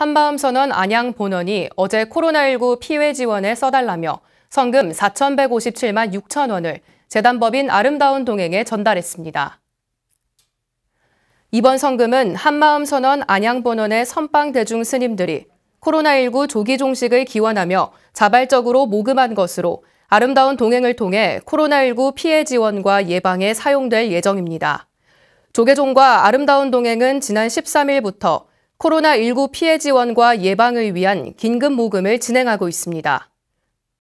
한마음 선언 안양 본원이 어제 코로나19 피해 지원에 써달라며 성금 4,157만 6천 원을 재단법인 아름다운 동행에 전달했습니다. 이번 성금은 한마음 선언 안양 본원의 선방 대중 스님들이 코로나19 조기 종식을 기원하며 자발적으로 모금한 것으로 아름다운 동행을 통해 코로나19 피해 지원과 예방에 사용될 예정입니다. 조계종과 아름다운 동행은 지난 13일부터 코로나19 피해 지원과 예방을 위한 긴급 모금을 진행하고 있습니다.